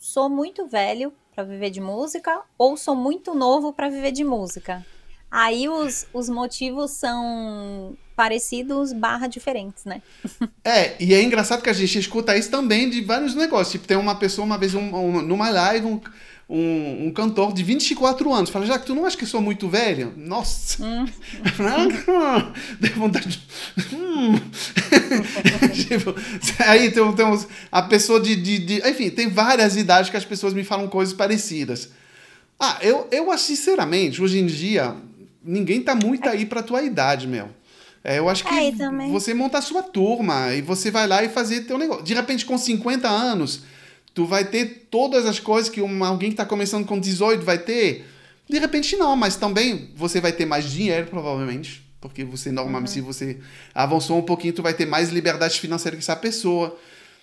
sou muito velho para viver de música ou sou muito novo para viver de música. Aí os, os motivos são parecidos barra diferentes, né? É, e é engraçado que a gente escuta isso também de vários negócios. Tipo, tem uma pessoa uma vez um, um, numa live, um, um, um, cantor de 24 anos. Fala, já que tu não acha que sou muito velho? Nossa! Hum. Ah, deu vontade de... Hum. Tipo, aí tem, tem uns, a pessoa de, de, de, Enfim, tem várias idades que as pessoas me falam coisas parecidas. Ah, eu, eu assim, sinceramente, hoje em dia, ninguém tá muito aí pra tua idade, meu. É, eu acho que é, você montar a sua turma e você vai lá e fazer teu negócio. De repente, com 50 anos, tu vai ter todas as coisas que uma, alguém que tá começando com 18 vai ter. De repente não, mas também você vai ter mais dinheiro, provavelmente. Porque você, normalmente, uhum. se você avançou um pouquinho, tu vai ter mais liberdade financeira que essa pessoa.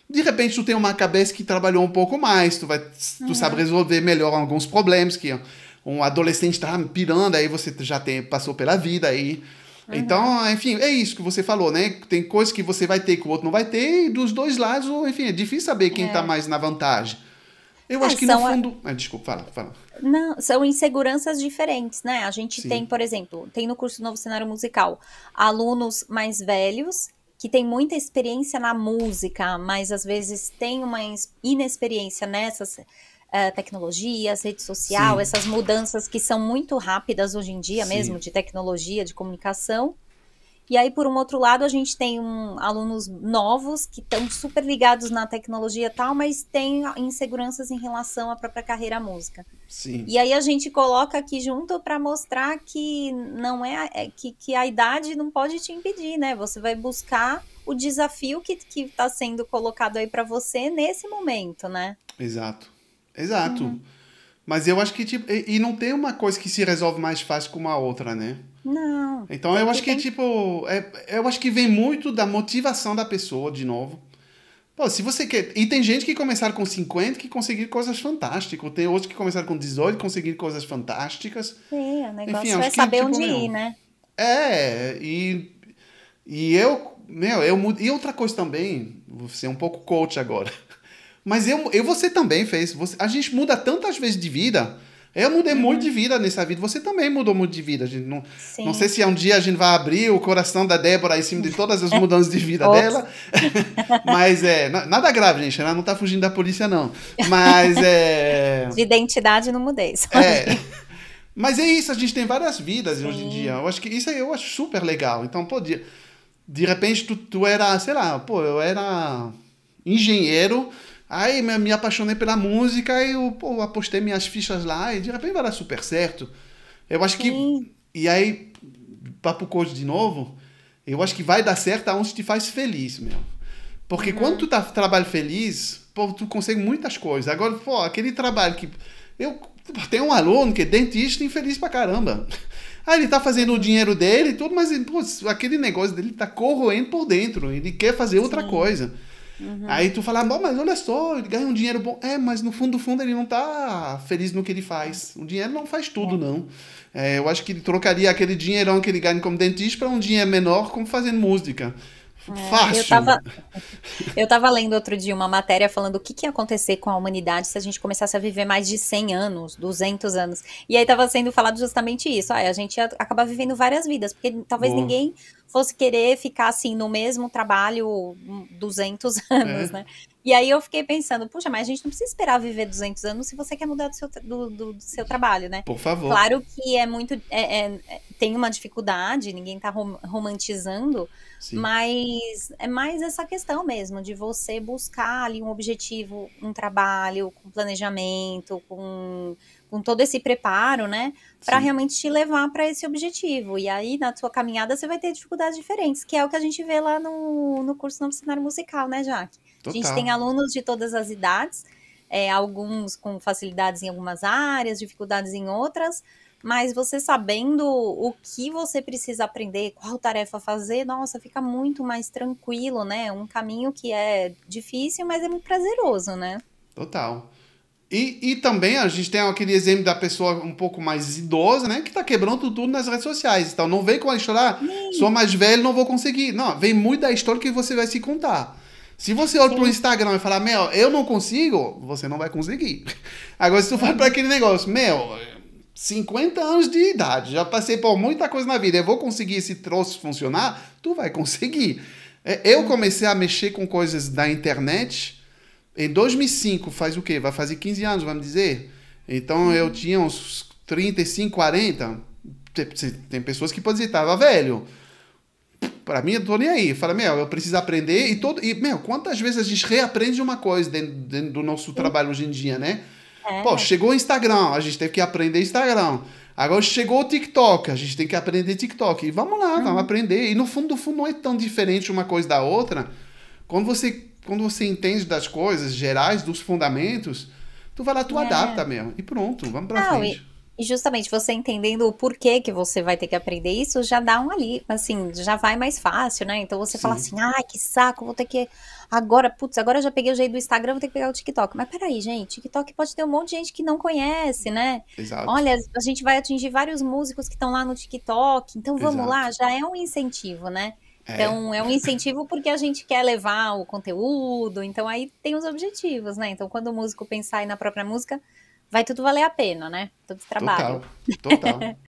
De repente, tu tem uma cabeça que trabalhou um pouco mais, tu, vai, tu uhum. sabe resolver melhor alguns problemas que um adolescente está pirando, aí você já tem, passou pela vida aí. Uhum. Então, enfim, é isso que você falou, né? Tem coisas que você vai ter que o outro não vai ter, e dos dois lados, enfim, é difícil saber quem está é. mais na vantagem. Eu ah, acho que no fundo. A... Ah, desculpa, fala, fala. Não, são inseguranças diferentes, né? A gente Sim. tem, por exemplo, tem no curso Novo Cenário Musical alunos mais velhos que têm muita experiência na música, mas às vezes têm uma inexperiência nessas uh, tecnologias, rede social, Sim. essas mudanças que são muito rápidas hoje em dia Sim. mesmo, de tecnologia, de comunicação. E aí, por um outro lado, a gente tem um, alunos novos que estão super ligados na tecnologia e tal, mas tem inseguranças em relação à própria carreira música. Sim. E aí a gente coloca aqui junto para mostrar que não é, é, que, que a idade não pode te impedir, né? Você vai buscar o desafio que está sendo colocado aí para você nesse momento, né? Exato, exato. Uhum. Mas eu acho que tipo, e, e não tem uma coisa que se resolve mais fácil com uma outra, né? Não. Então eu acho que, tem... tipo. É, eu acho que vem muito da motivação da pessoa, de novo. Pô, se você quer. E tem gente que começaram com 50 que conseguiram coisas fantásticas. Tem outros que começaram com 18 e conseguiram coisas fantásticas. Sim, o negócio Enfim, é saber que, tipo, onde meu, ir, né? É, e. E eu. Meu, eu. E outra coisa também, vou ser é um pouco coach agora. Mas eu, eu você também fez. Você, a gente muda tantas vezes de vida eu mudei uhum. muito de vida nessa vida. Você também mudou muito de vida. A gente não, não sei se um dia a gente vai abrir o coração da Débora em cima de todas as é. mudanças de vida dela. Mas é. Nada grave, gente. Ela não tá fugindo da polícia, não. Mas é. De identidade não mudei. É. Mas é isso, a gente tem várias vidas Sim. hoje em dia. Eu acho que isso eu acho super legal. Então, pô, de, de repente tu, tu era, sei lá, pô, eu era engenheiro Aí me, apaixonei pela música e eu pô, apostei minhas fichas lá e de repente ah, vai dar super certo. Eu acho que. Sim. E aí, papo coach de novo, eu acho que vai dar certo aonde te faz feliz, meu. Porque uhum. quando tu tá trabalho feliz, pô, tu consegue muitas coisas. Agora, pô, aquele trabalho que. Eu tenho um aluno que é dentista infeliz pra caramba. Aí ele tá fazendo o dinheiro dele e tudo, mas pô, aquele negócio dele tá corroendo por dentro. Ele quer fazer Sim. outra coisa. Uhum. Aí tu fala, ah, bom, mas olha só, ele ganha um dinheiro bom. É, mas no fundo do fundo ele não tá feliz no que ele faz. O dinheiro não faz tudo, não. É, eu acho que ele trocaria aquele dinheirão que ele ganha como dentista para um dinheiro menor como fazendo música. Fácil. Eu tava, eu tava lendo outro dia uma matéria falando o que, que ia acontecer com a humanidade se a gente começasse a viver mais de 100 anos, 200 anos. E aí tava sendo falado justamente isso. Ah, a gente ia acabar vivendo várias vidas, porque talvez Boa. ninguém fosse querer ficar assim no mesmo trabalho 200 anos, é. né? E aí eu fiquei pensando, puxa, mas a gente não precisa esperar viver 200 anos se você quer mudar do seu, do, do, do seu trabalho, né? Por favor. Claro que é muito. É, é, tem uma dificuldade, ninguém tá rom romantizando, Sim. mas é mais essa questão mesmo, de você buscar ali um objetivo, um trabalho, com planejamento, com com todo esse preparo, né, para realmente te levar para esse objetivo. E aí, na sua caminhada, você vai ter dificuldades diferentes, que é o que a gente vê lá no, no curso Novo Cenário Musical, né, Jaque? Total. A gente tem alunos de todas as idades, é, alguns com facilidades em algumas áreas, dificuldades em outras, mas você sabendo o que você precisa aprender, qual tarefa fazer, nossa, fica muito mais tranquilo, né? Um caminho que é difícil, mas é muito prazeroso, né? Total. E, e também a gente tem aquele exemplo da pessoa um pouco mais idosa, né? Que tá quebrando tudo nas redes sociais. Então, não vem com a história, ah, sou mais velho, não vou conseguir. Não, vem muito da história que você vai se contar. Se você olha Sim. pro Instagram e falar, Mel, eu não consigo, você não vai conseguir. Agora, se tu vai para aquele negócio, Mel, 50 anos de idade, já passei por muita coisa na vida, eu vou conseguir esse troço funcionar, tu vai conseguir. É, eu comecei a mexer com coisas da internet em 2005, faz o quê? Vai fazer 15 anos, vamos dizer? Então eu tinha uns 35, 40. Tem pessoas que podem dizer, tava velho. Pra mim, eu tô nem aí. Fala, meu, eu preciso aprender. E, todo, e meu, quantas vezes a gente reaprende uma coisa dentro, dentro do nosso trabalho hoje em dia, né? É. Pô, chegou o Instagram, a gente teve que aprender Instagram. Agora chegou o TikTok, a gente tem que aprender TikTok. E vamos lá, uhum. vamos aprender. E no fundo, do fundo, não é tão diferente uma coisa da outra. Quando você, quando você entende das coisas gerais, dos fundamentos, tu vai lá, tu é. adapta mesmo. E pronto, vamos pra não, frente. E e justamente você entendendo o porquê que você vai ter que aprender isso, já dá um ali, assim, já vai mais fácil, né? Então você Sim. fala assim, ai, que saco, vou ter que. Agora, putz, agora eu já peguei o jeito do Instagram, vou ter que pegar o TikTok. Mas peraí, gente, TikTok pode ter um monte de gente que não conhece, né? Exato. Olha, a gente vai atingir vários músicos que estão lá no TikTok, então vamos Exato. lá, já é um incentivo, né? É. Então, é. é um incentivo porque a gente quer levar o conteúdo, então aí tem os objetivos, né? Então, quando o músico pensar aí na própria música, vai tudo valer a pena, né? Todo esse trabalho. Total, total.